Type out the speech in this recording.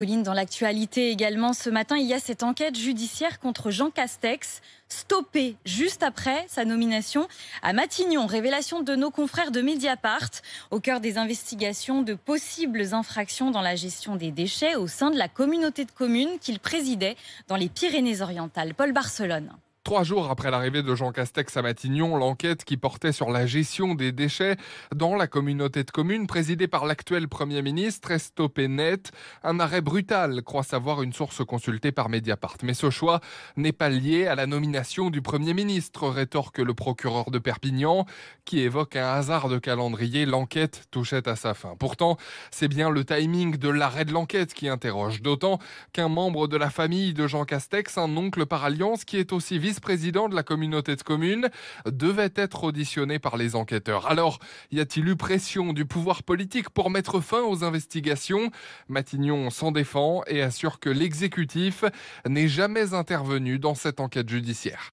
Pauline, dans l'actualité également, ce matin, il y a cette enquête judiciaire contre Jean Castex, stoppée juste après sa nomination à Matignon. Révélation de nos confrères de Mediapart, au cœur des investigations de possibles infractions dans la gestion des déchets au sein de la communauté de communes qu'il présidait dans les Pyrénées-Orientales. Paul Barcelone. Trois jours après l'arrivée de Jean Castex à Matignon, l'enquête qui portait sur la gestion des déchets dans la communauté de communes présidée par l'actuel Premier ministre est stoppée net. Un arrêt brutal, croit savoir une source consultée par Mediapart. Mais ce choix n'est pas lié à la nomination du Premier ministre, rétorque le procureur de Perpignan, qui évoque un hasard de calendrier. L'enquête touchait à sa fin. Pourtant, c'est bien le timing de l'arrêt de l'enquête qui interroge, d'autant qu'un membre de la famille de Jean Castex, un oncle par alliance qui est aussi vice président de la communauté de communes, devait être auditionné par les enquêteurs. Alors, y a-t-il eu pression du pouvoir politique pour mettre fin aux investigations Matignon s'en défend et assure que l'exécutif n'est jamais intervenu dans cette enquête judiciaire.